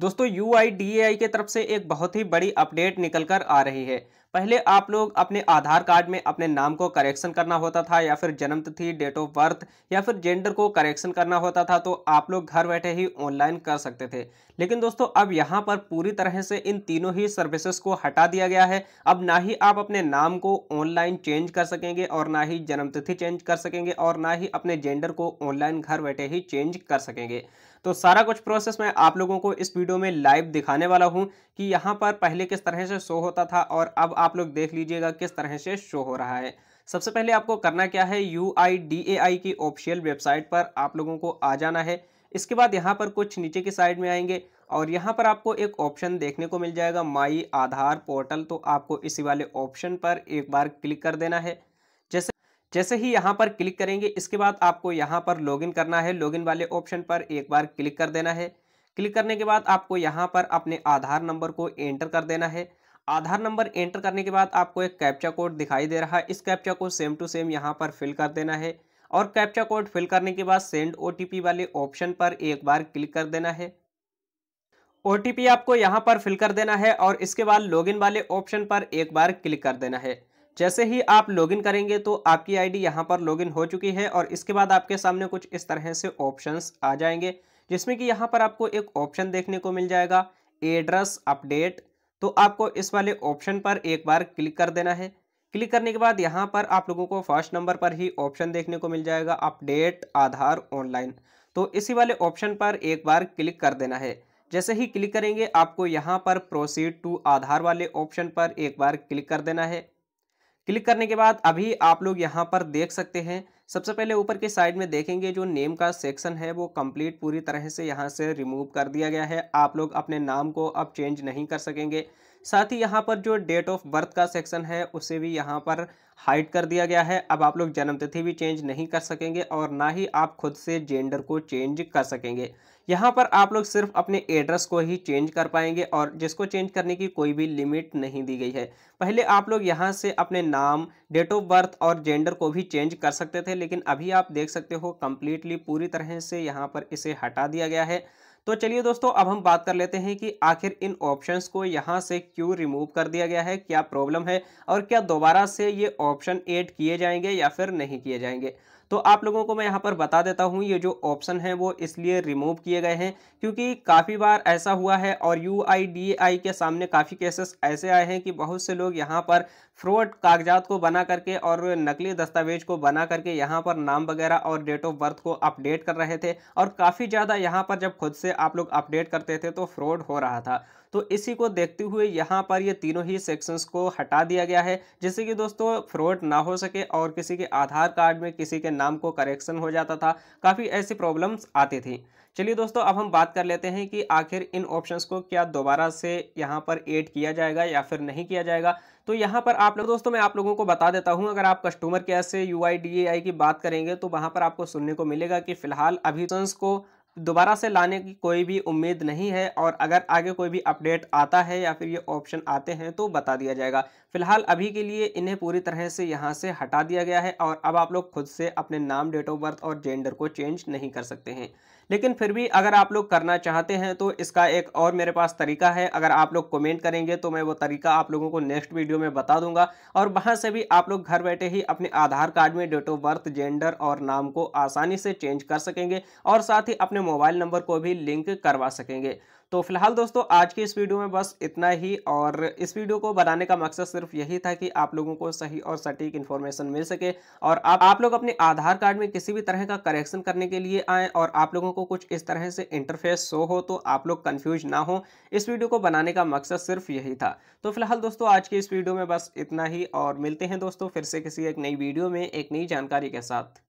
दोस्तों you I D A आई की तरफ से एक बहुत ही बड़ी अपडेट निकल कर आ रही है पहले आप लोग अपने आधार कार्ड में अपने नाम को करेक्शन करना होता था या फिर जन्म तिथि डेट ऑफ बर्थ या फिर जेंडर को करेक्शन करना होता था तो आप लोग घर बैठे ही ऑनलाइन कर सकते थे लेकिन दोस्तों अब यहाँ पर पूरी तरह से इन तीनों ही सर्विसेज को हटा दिया गया है अब ना ही आप अपने नाम को ऑनलाइन चेंज कर सकेंगे और ना ही जन्मतिथि चेंज कर सकेंगे और ना ही अपने जेंडर को ऑनलाइन घर बैठे ही चेंज कर सकेंगे तो सारा कुछ प्रोसेस मैं आप लोगों को इस वीडियो में लाइव दिखाने वाला हूँ कि यहाँ पर पहले किस तरह से शो होता था और अब आप लोग देख लीजिएगा किस तरह से शो हो रहा है सबसे पहले आपको करना क्या है यू आई की ऑफिशियल वेबसाइट पर आप लोगों को आ जाना है इसके बाद यहाँ पर कुछ नीचे की साइड में आएंगे और यहाँ पर आपको एक ऑप्शन देखने को मिल जाएगा माई आधार पोर्टल तो आपको इसी वाले ऑप्शन पर एक बार क्लिक कर देना है जैसे जैसे ही यहाँ पर क्लिक करेंगे इसके बाद आपको यहाँ पर लॉगिन करना है लॉगिन वाले ऑप्शन पर एक बार क्लिक कर देना है क्लिक करने के बाद आपको यहाँ पर अपने आधार नंबर को एंटर कर देना है आधार नंबर एंटर करने के बाद आपको एक कैप्चा कोड दिखाई दे रहा है इस कैप्चा को सेम टू सेम यहाँ पर फिल कर देना है और कैप्चा कोड फिल करने के बाद सेंड ओ वाले ऑप्शन पर एक बार क्लिक कर देना है ओ आपको यहाँ पर फिल कर देना है और इसके बाद लॉगिन वाले ऑप्शन पर एक बार क्लिक कर देना है जैसे ही आप लॉगिन करेंगे तो आपकी आईडी यहाँ पर लॉगिन हो चुकी है और इसके बाद आपके सामने कुछ इस तरह से ऑप्शंस आ जाएंगे जिसमें कि यहाँ पर आपको एक ऑप्शन देखने को मिल जाएगा एड्रेस अपडेट तो आपको इस वाले ऑप्शन पर एक बार क्लिक कर देना है क्लिक करने के बाद यहाँ पर आप लोगों को फर्स्ट नंबर पर ही ऑप्शन देखने को मिल जाएगा अपडेट आधार ऑनलाइन तो इसी वाले ऑप्शन पर एक बार क्लिक कर देना है जैसे ही क्लिक करेंगे आपको यहाँ पर प्रोसीड टू आधार वाले ऑप्शन पर एक बार क्लिक कर देना है क्लिक करने के बाद अभी आप लोग यहाँ पर देख सकते हैं सबसे पहले ऊपर के साइड में देखेंगे जो नेम का सेक्शन है वो कंप्लीट पूरी तरह से यहाँ से रिमूव कर दिया गया है आप लोग अपने नाम को अब चेंज नहीं कर सकेंगे साथ ही यहाँ पर जो डेट ऑफ बर्थ का सेक्शन है उसे भी यहाँ पर हाइट कर दिया गया है अब आप लोग जन्मतिथि भी चेंज नहीं कर सकेंगे और ना ही आप खुद से जेंडर को चेंज कर सकेंगे यहाँ पर आप लोग सिर्फ अपने एड्रेस को ही चेंज कर पाएंगे और जिसको चेंज करने की कोई भी लिमिट नहीं दी गई है पहले आप लोग यहाँ से अपने नाम डेट ऑफ बर्थ और जेंडर को भी चेंज कर सकते थे लेकिन अभी आप देख सकते हो कम्प्लीटली पूरी तरह से यहाँ पर इसे हटा दिया गया है तो चलिए दोस्तों अब हम बात कर लेते हैं कि आखिर इन ऑप्शन को यहाँ से क्यों रिमूव कर दिया गया है क्या प्रॉब्लम है और क्या दोबारा से ये ऑप्शन एड किए जाएंगे या फिर नहीं किए जाएंगे तो आप लोगों को मैं यहाँ पर बता देता हूँ ये जो ऑप्शन है वो इसलिए रिमूव किए गए हैं क्योंकि काफ़ी बार ऐसा हुआ है और यू आई के सामने काफ़ी केसेस ऐसे आए हैं कि बहुत से लोग यहाँ पर फ्रॉड कागजात को बना करके और नकली दस्तावेज को बना करके यहाँ पर नाम वगैरह और डेट ऑफ बर्थ को अपडेट कर रहे थे और काफ़ी ज़्यादा यहाँ पर जब खुद से आप लोग अपडेट करते थे तो फ्रॉड हो रहा था तो इसी को देखते हुए यहाँ पर ये तीनों ही सेक्शंस को हटा दिया गया है जिससे कि दोस्तों फ्रॉड ना हो सके और किसी के आधार कार्ड में किसी के नाम को करेक्शन हो जाता था काफ़ी ऐसी प्रॉब्लम्स आती थी चलिए दोस्तों अब हम बात कर लेते हैं कि आखिर इन ऑप्शंस को क्या दोबारा से यहाँ पर ऐड किया जाएगा या फिर नहीं किया जाएगा तो यहाँ पर आप लोग दोस्तों मैं आप लोगों को बता देता हूँ अगर आप कस्टमर केयर से यू की बात करेंगे तो वहाँ पर आपको सुनने को मिलेगा कि फिलहाल अभी तो को दोबारा से लाने की कोई भी उम्मीद नहीं है और अगर आगे कोई भी अपडेट आता है या फिर ये ऑप्शन आते हैं तो बता दिया जाएगा फिलहाल अभी के लिए इन्हें पूरी तरह से यहाँ से हटा दिया गया है और अब आप लोग खुद से अपने नाम डेट ऑफ बर्थ और जेंडर को चेंज नहीं कर सकते हैं लेकिन फिर भी अगर आप लोग करना चाहते हैं तो इसका एक और मेरे पास तरीका है अगर आप लोग कमेंट करेंगे तो मैं वो तरीका आप लोगों को नेक्स्ट वीडियो में बता दूंगा और वहाँ से भी आप लोग घर बैठे ही अपने आधार कार्ड में डेट ऑफ बर्थ जेंडर और नाम को आसानी से चेंज कर सकेंगे और साथ ही अपने मोबाइल नंबर को भी लिंक करवा सकेंगे तो फिलहाल दोस्तों आज के इस वीडियो में बस इतना ही और इस वीडियो को बनाने का मकसद सिर्फ यही था कि आप लोगों को सही और सटीक इन्फॉर्मेशन मिल सके और आप आप लोग अपने आधार कार्ड में किसी भी तरह का करेक्शन करने के लिए आएँ और आप लोगों को कुछ इस तरह से इंटरफेस शो हो तो आप लोग कन्फ्यूज ना हो इस वीडियो को बनाने का मकसद सिर्फ यही था तो फिलहाल दोस्तों आज की इस वीडियो में बस इतना ही और मिलते हैं दोस्तों फिर से किसी एक नई वीडियो में एक नई जानकारी के साथ